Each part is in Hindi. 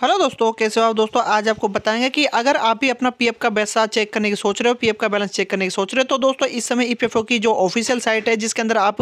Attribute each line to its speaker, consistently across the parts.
Speaker 1: हेलो दोस्तों कैसे हो आप दोस्तों आज आपको बताएंगे कि अगर आप भी अपना पीएफ का पैसा चेक करने की सोच रहे हो पीएफ का बैलेंस चेक करने की सोच रहे हो तो दोस्तों इस समय ईपीएफओ e की जो ऑफिशियल साइट है जिसके अंदर आप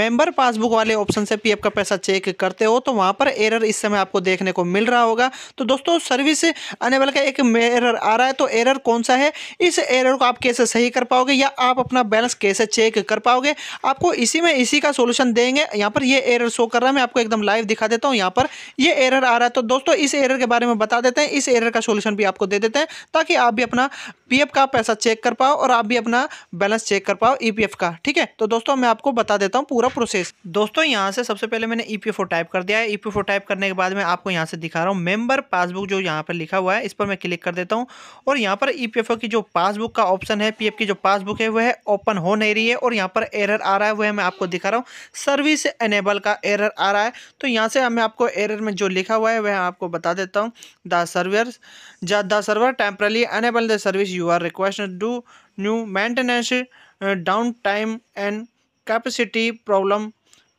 Speaker 1: मेंबर पासबुक वाले ऑप्शन से पीएफ का पैसा चेक करते हो तो वहाँ पर एरर इस समय आपको देखने को मिल रहा होगा तो दोस्तों सर्विस आने वाले का एक एरर आ रहा है तो एरर कौन सा है इस एरर को आप कैसे सही कर पाओगे या आप अपना बैलेंस कैसे चेक कर पाओगे आपको इसी में इसी का सोल्यूशन देंगे यहाँ पर ये एरर शो कर रहा है मैं आपको एकदम लाइव दिखा देता हूँ यहाँ पर ये एरर आ रहा है तो दोस्तों इस एरर के बारे में बता देते हैं इस एरर का सोल्यूशन भी आपको दे देते हैं ताकि आप भी अपना पीएफ का पैसा चेक कर पाओ और आप भी अपना बैलेंस चेक कर पाओ ईपीएफ e का ठीक है तो दोस्तों मैं आपको बता देता हूँ पूरा प्रोसेस दोस्तों यहाँ से सबसे पहले मैंने ईपीएफओ e टाइप कर दिया है ईपीएफओ e टाइप करने के बाद मैं आपको यहाँ से दिखा रहा हूँ मेंबर पासबुक जो यहाँ पर लिखा हुआ है इस पर मैं क्लिक कर देता हूँ और यहाँ पर ईपीएफओ की जो पासबुक का ऑप्शन है पी की जो पासबुक है वह ओपन हो नहीं रही है और यहाँ पर एरर आ रहा है वह मैं आपको दिखा रहा हूँ सर्विस एनेबल का एरर आ रहा है तो यहाँ से मैं आपको एरर में जो लिखा हुआ है वह आपको बता देता हूँ the server the server temporarily unable the service you are requested to new maintenance uh, downtime and capacity problem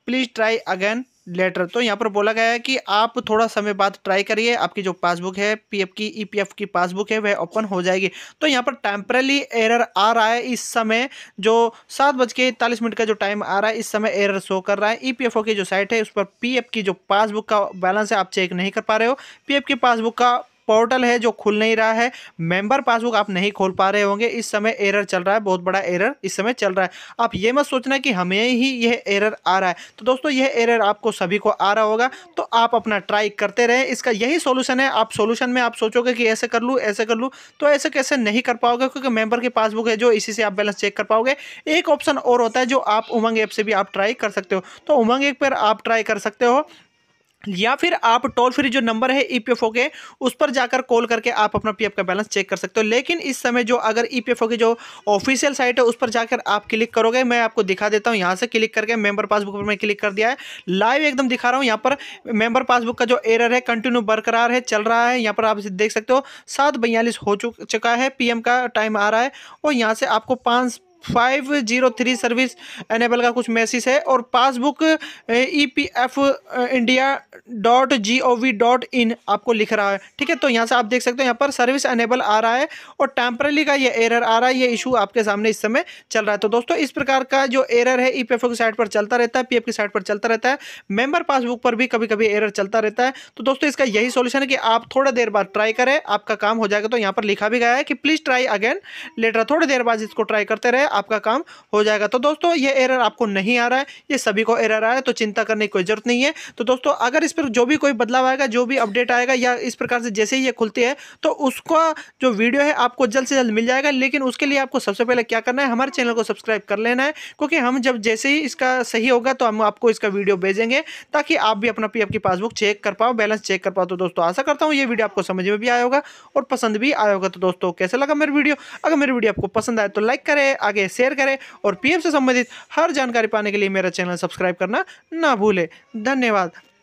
Speaker 1: please try again later तो यहाँ पर बोला गया है कि आप थोड़ा समय बाद ट्राई करिए आपकी जो पासबुक है पीएफ की ईपीएफ e की पासबुक है वह ओपन हो जाएगी तो यहाँ पर टेम्परली एरर आ रहा है इस समय जो सात बज के इकतालीस मिनट का जो टाइम आ रहा है इस समय एरर शो कर रहा है ईपीएफओ e की जो साइट है उस पर पीएफ की जो पासबुक का बैलेंस है आप चेक नहीं कर पा रहे हो पी की पासबुक का पोर्टल है जो खुल नहीं रहा है मेंबर पासबुक आप नहीं खोल पा रहे होंगे इस समय एरर चल रहा है बहुत बड़ा एरर इस समय चल रहा है आप ये मत सोचना कि हमें ही यह एरर आ रहा है तो दोस्तों यह एरर आपको सभी को आ रहा होगा तो आप अपना ट्राई करते रहें इसका यही सोल्यूशन है आप सोल्यूशन में आप सोचोगे कि ऐसे कर लूँ ऐसे कर लूँ तो ऐसे कैसे नहीं कर पाओगे क्योंकि मेंबर की पासबुक है जो इसी से आप बैलेंस चेक कर पाओगे एक ऑप्शन और होता है जो आप उमंग ऐप से भी आप ट्राई कर सकते हो तो उमंग ऐप पर आप ट्राई कर सकते हो या फिर आप टोल फ्री जो नंबर है ईपीएफओ e के उस पर जाकर कॉल करके आप अपना पीएफ का बैलेंस चेक कर सकते हो लेकिन इस समय जो अगर ईपीएफओ e की जो ऑफिशियल साइट है उस पर जाकर आप क्लिक करोगे मैं आपको दिखा देता हूं यहां से क्लिक करके मेंबर पासबुक पर मैं क्लिक कर दिया है लाइव एकदम दिखा रहा हूँ यहाँ पर मेंबर पासबुक का जो एरर है कंटिन्यू बरकरार है चल रहा है यहाँ पर आप देख सकते हो सात बयालीस हो चुका है पी का टाइम आ रहा है और यहाँ से आपको पाँच five zero three service enable का कुछ मैसेज है और passbook E P F India dot G O V dot in आपको लिख रहा है ठीक है तो यहाँ से आप देख सकते हो यहाँ पर सर्विस एनेबल आ रहा है और टेम्परली का ये एरर आ रहा है ये इशू आपके सामने इस समय चल रहा है तो दोस्तों इस प्रकार का जो एरर है ई पी एफ ओ की साइट पर चलता रहता है पी एफ की साइट पर चलता रहता है मेंबर पासबुक पर भी कभी कभी एरर चलता रहता है तो दोस्तों इसका यही सोल्यूशन है कि आप थोड़ा देर बाद ट्राई करें आपका काम हो जाएगा तो यहाँ पर लिखा भी गया है कि प्लीज़ ट्राई अगेन लेटर थोड़ी देर बाद इसको ट्राई करते रहे आपका काम हो जाएगा तो दोस्तों ये एरर आपको नहीं आ रहा है ये सभी को एरर आ रहा है तो चिंता करने की कोई ज़रूरत नहीं है तो दोस्तों अगर इस पर जो भी कोई बदलाव आएगा जो भी अपडेट आएगा या इस प्रकार से जैसे ही ये खुलती है तो उसका जो वीडियो है आपको जल्द से जल्द मिल जाएगा लेकिन उसके लिए आपको सबसे पहले क्या करना है हमारे चैनल को सब्सक्राइब कर लेना है क्योंकि हम जब जैसे ही इसका सही होगा तो हम आपको इसका वीडियो भेजेंगे ताकि आप भी अपना पी की पासबुक चेक कर पाओ बैलेंस चेक कर पाओ तो दोस्तों आशा करता हूँ ये वीडियो आपको समझ में भी आया होगा और पसंद भी आया होगा तो दोस्तों कैसे लगा मेरे वीडियो अगर मेरी वीडियो आपको पसंद आए तो लाइक करें आगे आगे शेयर करें और पीएम से संबंधित हर जानकारी पाने के लिए मेरा चैनल सब्सक्राइब करना ना भूलें धन्यवाद